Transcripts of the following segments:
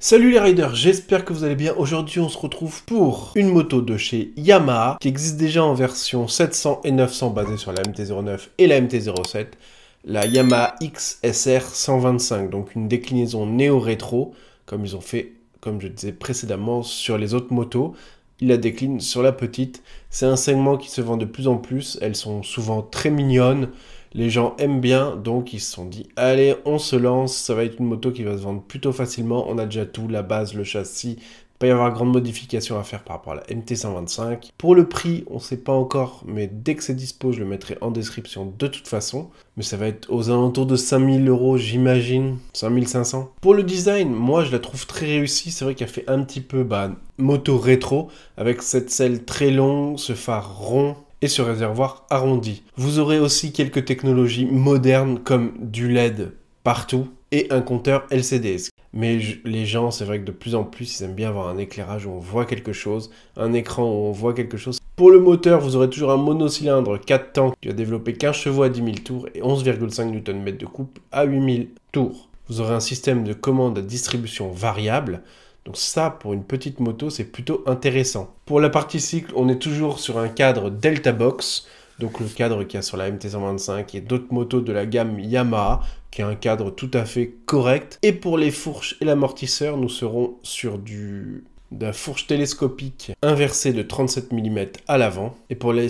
Salut les riders, j'espère que vous allez bien. Aujourd'hui, on se retrouve pour une moto de chez Yamaha qui existe déjà en version 700 et 900 basée sur la MT-09 et la MT-07, la Yamaha XSR 125, donc une déclinaison néo-rétro comme ils ont fait, comme je disais précédemment, sur les autres motos. Ils la déclinent sur la petite. C'est un segment qui se vend de plus en plus. Elles sont souvent très mignonnes. Les gens aiment bien, donc ils se sont dit allez, on se lance, ça va être une moto qui va se vendre plutôt facilement, on a déjà tout, la base, le châssis, pas y avoir grande modification à faire par rapport à la MT125. Pour le prix, on ne sait pas encore, mais dès que c'est dispo, je le mettrai en description de toute façon. Mais ça va être aux alentours de 5000 euros, j'imagine. 5500. Pour le design, moi, je la trouve très réussie. C'est vrai qu'elle fait un petit peu bah, moto rétro, avec cette selle très longue, ce phare rond, et ce réservoir arrondi. Vous aurez aussi quelques technologies modernes comme du LED partout et un compteur LCD. Mais les gens, c'est vrai que de plus en plus, ils aiment bien avoir un éclairage où on voit quelque chose, un écran où on voit quelque chose. Pour le moteur, vous aurez toujours un monocylindre 4 temps qui a développé 15 chevaux à 10 000 tours et 11,5 Nm de coupe à 8000 tours. Vous aurez un système de commande à distribution variable donc ça, pour une petite moto, c'est plutôt intéressant. Pour la partie cycle, on est toujours sur un cadre Delta Box, donc le cadre qu'il y a sur la MT-125 et d'autres motos de la gamme Yamaha, qui est un cadre tout à fait correct. Et pour les fourches et l'amortisseur, nous serons sur du de fourche télescopique inversée de 37 mm à l'avant et pour, la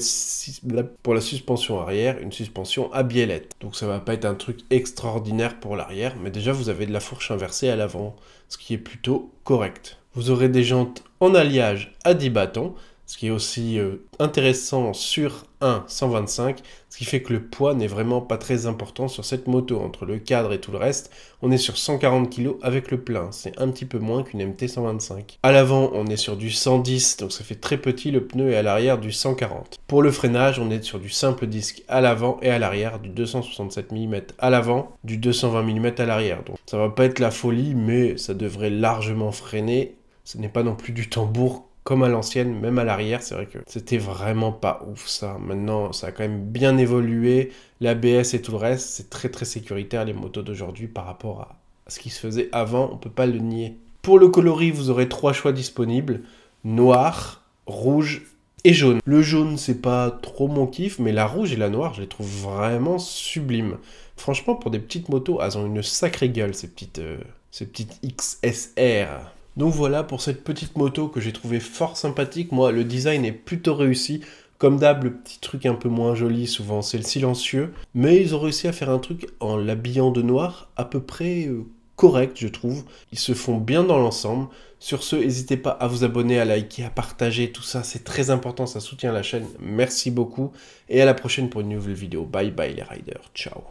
suspension arrière, une suspension à biellette. Donc ça va pas être un truc extraordinaire pour l'arrière, mais déjà vous avez de la fourche inversée à l'avant, ce qui est plutôt correct. Vous aurez des jantes en alliage à 10 bâtons, ce qui est aussi euh, intéressant sur un 125, ce qui fait que le poids n'est vraiment pas très important sur cette moto. Entre le cadre et tout le reste, on est sur 140 kg avec le plein, c'est un petit peu moins qu'une MT 125. À l'avant, on est sur du 110, donc ça fait très petit le pneu, et à l'arrière du 140. Pour le freinage, on est sur du simple disque à l'avant et à l'arrière, du 267 mm à l'avant, du 220 mm à l'arrière. Donc ça va pas être la folie, mais ça devrait largement freiner. Ce n'est pas non plus du tambour comme à l'ancienne, même à l'arrière, c'est vrai que c'était vraiment pas ouf ça. Maintenant, ça a quand même bien évolué, l'ABS et tout le reste, c'est très très sécuritaire les motos d'aujourd'hui par rapport à ce qui se faisait avant, on peut pas le nier. Pour le coloris, vous aurez trois choix disponibles, noir, rouge et jaune. Le jaune, c'est pas trop mon kiff, mais la rouge et la noire, je les trouve vraiment sublimes. Franchement, pour des petites motos, elles ont une sacrée gueule, ces petites, euh, ces petites XSR. Donc voilà pour cette petite moto que j'ai trouvé fort sympathique. Moi, le design est plutôt réussi. Comme d'hab, le petit truc un peu moins joli, souvent, c'est le silencieux. Mais ils ont réussi à faire un truc en l'habillant de noir à peu près euh, correct, je trouve. Ils se font bien dans l'ensemble. Sur ce, n'hésitez pas à vous abonner, à liker, à partager, tout ça, c'est très important, ça soutient la chaîne. Merci beaucoup et à la prochaine pour une nouvelle vidéo. Bye bye les riders, ciao.